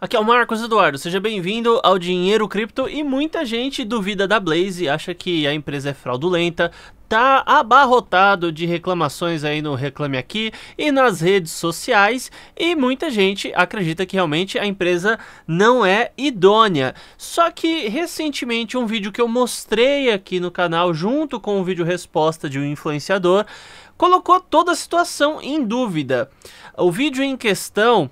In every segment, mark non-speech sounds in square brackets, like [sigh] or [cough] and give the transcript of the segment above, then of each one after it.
Aqui é o Marcos Eduardo, seja bem-vindo ao Dinheiro Cripto e muita gente duvida da Blaze, acha que a empresa é fraudulenta, tá abarrotado de reclamações aí no Reclame Aqui e nas redes sociais e muita gente acredita que realmente a empresa não é idônea. Só que recentemente um vídeo que eu mostrei aqui no canal junto com um vídeo resposta de um influenciador colocou toda a situação em dúvida. O vídeo em questão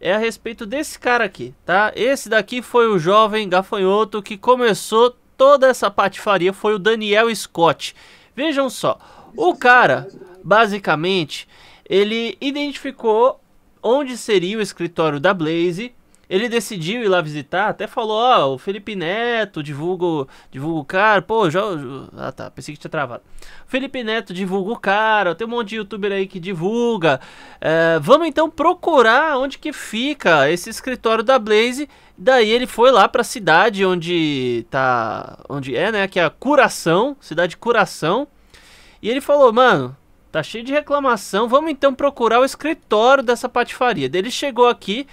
é a respeito desse cara aqui, tá? Esse daqui foi o jovem gafanhoto que começou toda essa patifaria, foi o Daniel Scott. Vejam só, o cara, basicamente, ele identificou onde seria o escritório da Blaze ele decidiu ir lá visitar, até falou, ó, oh, o Felipe Neto divulga, divulga o cara. Pô, já, ah tá, pensei que tinha travado. Felipe Neto divulga o cara, tem um monte de youtuber aí que divulga. É, vamos então procurar onde que fica esse escritório da Blaze. Daí ele foi lá pra cidade onde tá, onde é, né, que é a Curação, cidade Curação. E ele falou, mano, Tá cheio de reclamação. Vamos então procurar o escritório dessa patifaria. Ele chegou aqui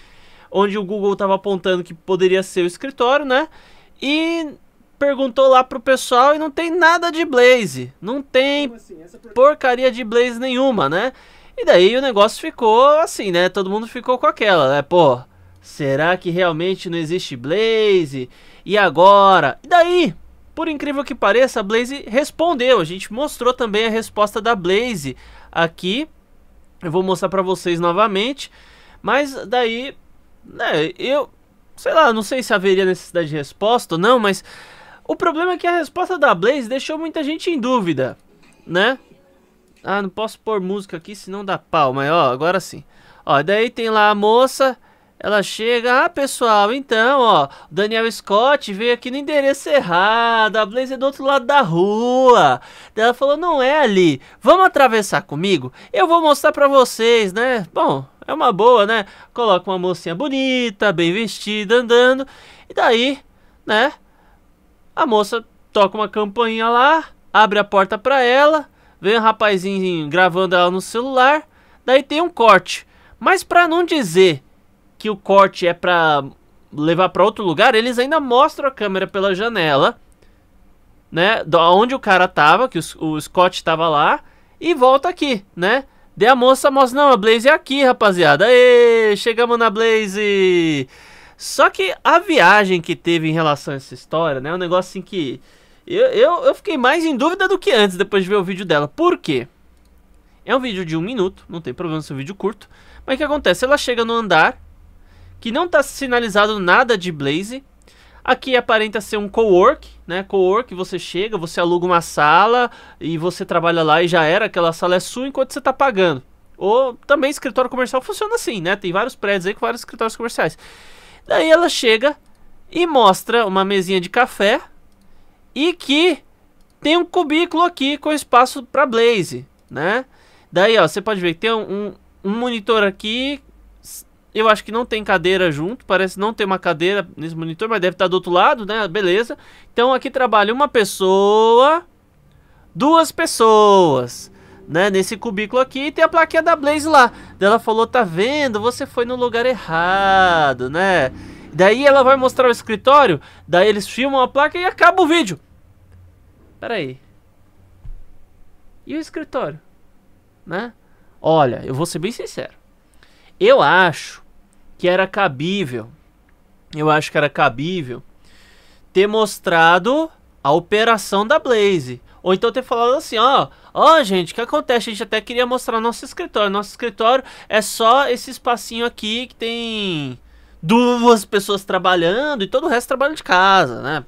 onde o Google estava apontando que poderia ser o escritório, né? E perguntou lá pro pessoal e não tem nada de Blaze. Não tem assim? porcaria de Blaze nenhuma, né? E daí o negócio ficou assim, né? Todo mundo ficou com aquela, né? Pô, será que realmente não existe Blaze? E agora? E daí? Por incrível que pareça, a Blaze respondeu. A gente mostrou também a resposta da Blaze aqui. Eu vou mostrar para vocês novamente. Mas daí né eu. Sei lá, não sei se haveria necessidade de resposta ou não, mas. O problema é que a resposta da Blaze deixou muita gente em dúvida, né? Ah, não posso pôr música aqui, senão dá pau, mas ó, agora sim. Ó, daí tem lá a moça, ela chega, ah pessoal, então, ó, Daniel Scott veio aqui no endereço errado, a Blaze é do outro lado da rua. Daí ela falou, não é ali, vamos atravessar comigo? Eu vou mostrar pra vocês, né? Bom, é uma boa, né? Coloca uma mocinha bonita, bem vestida, andando. E daí, né? A moça toca uma campainha lá, abre a porta pra ela, vem um rapazinho gravando ela no celular. Daí tem um corte. Mas pra não dizer que o corte é pra levar pra outro lugar, eles ainda mostram a câmera pela janela, né? Onde o cara tava, que o Scott tava lá, e volta aqui, né? Dei a moça moça. não, a Blaze é aqui, rapaziada. Aê, chegamos na Blaze! Só que a viagem que teve em relação a essa história, né? É um negócio assim que. Eu, eu, eu fiquei mais em dúvida do que antes, depois de ver o vídeo dela. Por quê? É um vídeo de um minuto, não tem problema é um vídeo curto. Mas o que acontece? Ela chega no andar, que não tá sinalizado nada de Blaze. Aqui aparenta ser um co-work, né? Co-work, você chega, você aluga uma sala e você trabalha lá e já era, aquela sala é sua enquanto você está pagando. Ou também escritório comercial funciona assim, né? Tem vários prédios aí com vários escritórios comerciais. Daí ela chega e mostra uma mesinha de café e que tem um cubículo aqui com espaço para Blaze, né? Daí, ó, você pode ver que tem um, um, um monitor aqui eu acho que não tem cadeira junto, parece não ter uma cadeira nesse monitor, mas deve estar do outro lado, né? Beleza. Então aqui trabalha uma pessoa, duas pessoas, né? Nesse cubículo aqui e tem a plaquinha da Blaze lá. Ela falou, tá vendo? Você foi no lugar errado, né? Daí ela vai mostrar o escritório, daí eles filmam a placa e acaba o vídeo. Pera aí. E o escritório? Né? Olha, eu vou ser bem sincero. Eu acho que era cabível, eu acho que era cabível, ter mostrado a operação da Blaze. Ou então ter falado assim, ó, ó, gente, o que acontece? A gente até queria mostrar nosso escritório. Nosso escritório é só esse espacinho aqui que tem duas pessoas trabalhando e todo o resto trabalha de casa, né?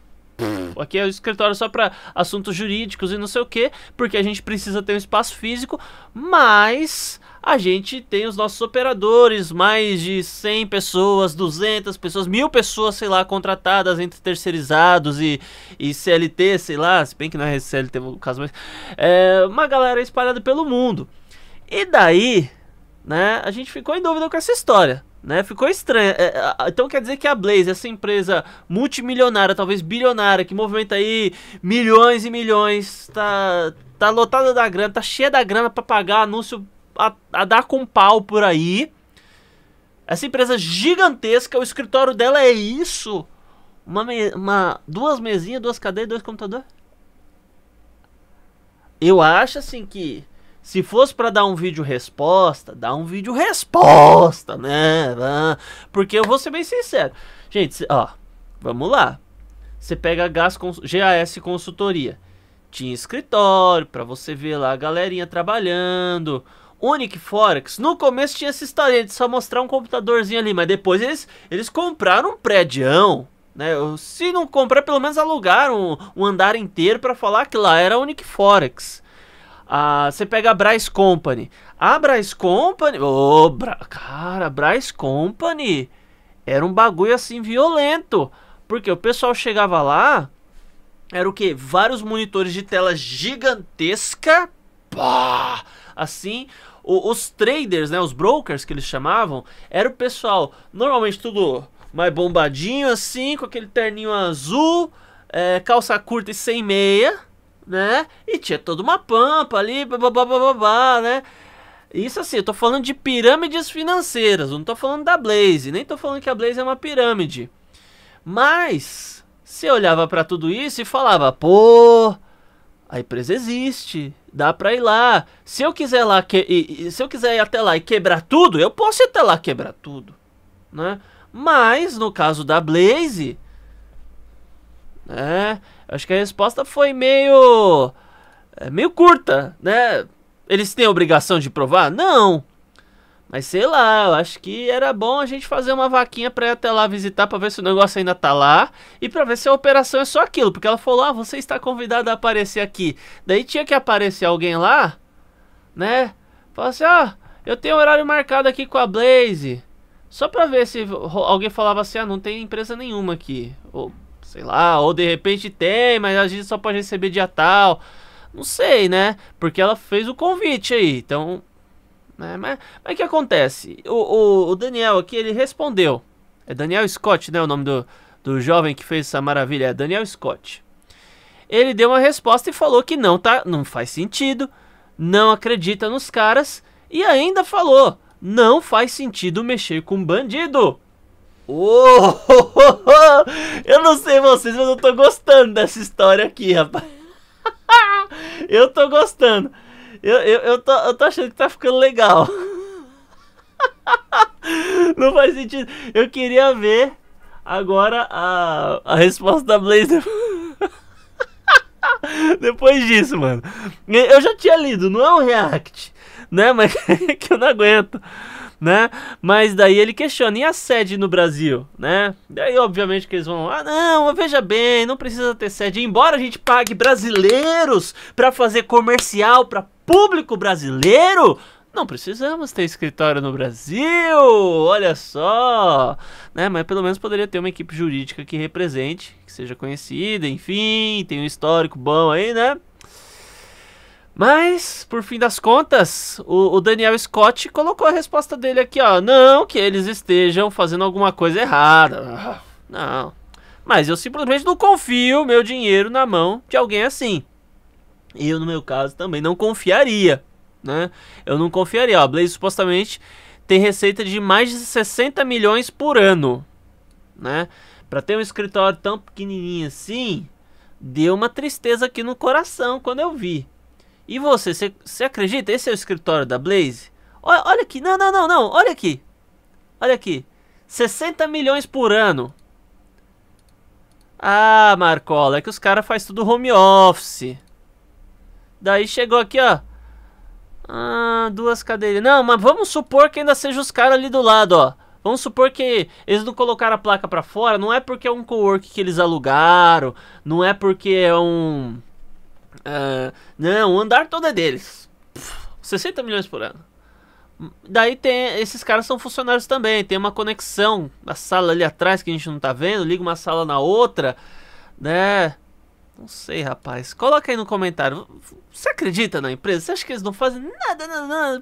Aqui é o escritório só para assuntos jurídicos e não sei o que, porque a gente precisa ter um espaço físico, mas a gente tem os nossos operadores, mais de 100 pessoas, 200 pessoas, mil pessoas, sei lá, contratadas entre terceirizados e, e CLT, sei lá, se bem que não é CLT no caso, mas é, uma galera espalhada pelo mundo. E daí, né, a gente ficou em dúvida com essa história. Né? Ficou estranho. É, então quer dizer que a Blaze, essa empresa multimilionária, talvez bilionária, que movimenta aí milhões e milhões, tá, tá lotada da grana, tá cheia da grana para pagar anúncio a, a dar com pau por aí. Essa empresa gigantesca, o escritório dela é isso. Uma, me, uma duas mesinhas, duas cadeiras, dois computadores. Eu acho assim que se fosse para dar um vídeo resposta, dá um vídeo resposta, né? Porque eu vou ser bem sincero. Gente, ó, vamos lá. Você pega GAS, GAS Consultoria. Tinha escritório para você ver lá a galerinha trabalhando. Unic Forex, no começo tinha essa história de só mostrar um computadorzinho ali, mas depois eles, eles compraram um prédio, né? Se não comprar, pelo menos alugaram um, um andar inteiro para falar que lá era Unic Forex. Ah, você pega a Bryce Company. A Bryce Company. Ô, oh, Bra... cara, a Bryce Company era um bagulho assim violento. Porque o pessoal chegava lá, era o que? Vários monitores de tela gigantesca pá, assim, o, os traders, né, os brokers que eles chamavam, era o pessoal, normalmente tudo mais bombadinho assim, com aquele terninho azul, é, calça curta e sem meia, né, e tinha toda uma pampa ali, babá, né, isso assim, eu tô falando de pirâmides financeiras, não tô falando da Blaze, nem tô falando que a Blaze é uma pirâmide. Mas você olhava para tudo isso e falava: "Pô, a empresa existe, dá para ir lá. Se eu quiser lá que, e, e, se eu quiser ir até lá e quebrar tudo, eu posso ir até lá quebrar tudo, né? Mas no caso da Blaze, né? Acho que a resposta foi meio é, meio curta, né? Eles têm a obrigação de provar? Não. Mas sei lá, eu acho que era bom a gente fazer uma vaquinha pra ir até lá visitar pra ver se o negócio ainda tá lá e pra ver se a operação é só aquilo. Porque ela falou: ah, você está convidado a aparecer aqui. Daí tinha que aparecer alguém lá, né? Falou assim: ah, eu tenho horário marcado aqui com a Blaze. Só pra ver se alguém falava assim: ah, não tem empresa nenhuma aqui. Ou sei lá, ou de repente tem, mas a gente só pode receber dia tal. Não sei, né? Porque ela fez o convite aí. Então né? Mas o que acontece? O, o, o, Daniel aqui, ele respondeu. É Daniel Scott, né? O nome do, do jovem que fez essa maravilha. É Daniel Scott. Ele deu uma resposta e falou que não, tá? Não faz sentido. Não acredita nos caras. E ainda falou: não faz sentido mexer com bandido. Oh, oh, [laughs] eu não sei vocês, mas eu tô gostando dessa história aqui, rapaz. [laughs] eu tô gostando. Eu, eu, eu, tô, eu tô achando que tá ficando legal. [laughs] Não faz sentido. Eu queria ver agora a, a resposta da Blazer. [laughs] Depois disso, mano. Eu já tinha lido, não é um react, né? [laughs] Mas é que eu não aguento, né? Mas daí ele questiona, e a sede no Brasil, né? Daí, obviamente, que eles vão, ah, não, veja bem, não precisa ter sede. Embora a gente pague brasileiros para fazer comercial para público brasileiro, não precisamos ter escritório no Brasil, olha só, né? Mas pelo menos poderia ter uma equipe jurídica que represente, que seja conhecida, enfim, tem um histórico bom aí, né? Mas, por fim das contas, o, o, Daniel Scott colocou a resposta dele aqui, ó. Não que eles estejam fazendo alguma coisa errada. Ah, não. Mas eu simplesmente não confio meu dinheiro na mão de alguém assim. Eu, no meu caso, também não confiaria, né? Eu não confiaria. A Blaze supostamente tem receita de mais de 60 milhões por ano, né? Para ter um escritório tão pequenininho assim, deu uma tristeza aqui no coração quando eu vi. E você, você acredita? Esse é o escritório da Blaze? Olha, olha aqui, não, não, não, não, olha aqui. Olha aqui, 60 milhões por ano. Ah, Marcola, é que os caras fazem tudo home office. Daí chegou aqui, ó. Ah, duas cadeiras. Não, mas vamos supor que ainda seja os caras ali do lado, ó. Vamos supor que eles não colocaram a placa para fora, não é porque é um co-work que eles alugaram, não é porque é um... Uh, não, o andar todo é deles. 60 milhões por ano. Daí tem... Esses caras são funcionários também, tem uma conexão da sala ali atrás que a gente não tá vendo, liga uma sala na outra, né... Não sei, rapaz. Coloca aí no comentário. Você acredita na empresa? Você acha que eles não fazem nada, nada, nada?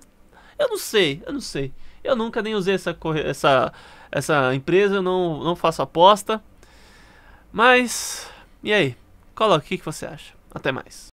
Eu não sei, eu não sei. Eu nunca nem usei essa, essa, essa empresa, eu não, não faço aposta. Mas, e aí? Coloca o que você acha. Até mais.